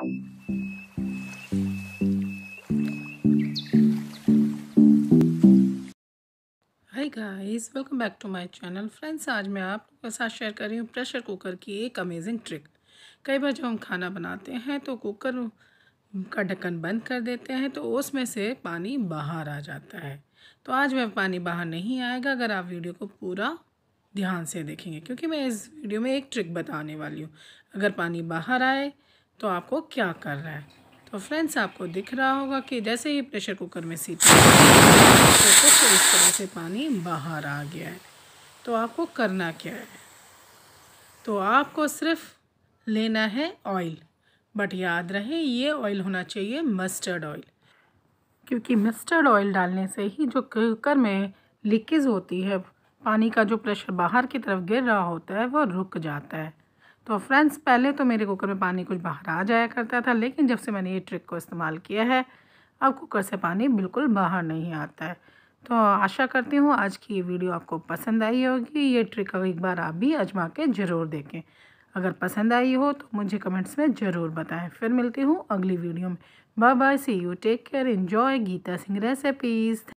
hi guys welcome back to my channel friends आज मैं आप के साथ शेयर कर रही हूँ प्रेशर कुकर की एक अमेजिंग ट्रिक कई बार जब हम खाना बनाते हैं तो कुकर का ढक्कन बंद कर देते हैं तो उसमें से पानी बाहर आ जाता है तो आज वह पानी बाहर नहीं आएगा अगर आप वीडियो को पूरा ध्यान से देखेंगे क्योंकि मैं इस वीडियो में एक ट्रिक बताने वाली हूँ अगर पानी बाहर आए तो आपको क्या कर रहा है तो फ्रेंड्स आपको दिख रहा होगा कि जैसे ही प्रेशर कुकर में सीटी तो कुछ इस तरह से पानी बाहर आ गया है तो आपको करना क्या है तो आपको सिर्फ लेना है ऑयल बट याद रहे ये ऑयल होना चाहिए मस्टर्ड ऑयल क्योंकि मस्टर्ड ऑयल डालने से ही जो कुकर में लीकेज होती है पानी का जो प्रेशर बाहर की तरफ गिर रहा होता है वो रुक जाता है तो फ्रेंड्स पहले तो मेरे कुकर में पानी कुछ बाहर आ जाया करता था लेकिन जब से मैंने ये ट्रिक को इस्तेमाल किया है अब कुकर से पानी बिल्कुल बाहर नहीं आता है तो आशा करती हूँ आज की ये वीडियो आपको पसंद आई होगी ये ट्रिक एक बार आप भी आजमा के ज़रूर देखें अगर पसंद आई हो तो मुझे कमेंट्स में ज़रूर बताएं फिर मिलती हूँ अगली वीडियो में bye bye see you take care enjoy Geeta Singh recipes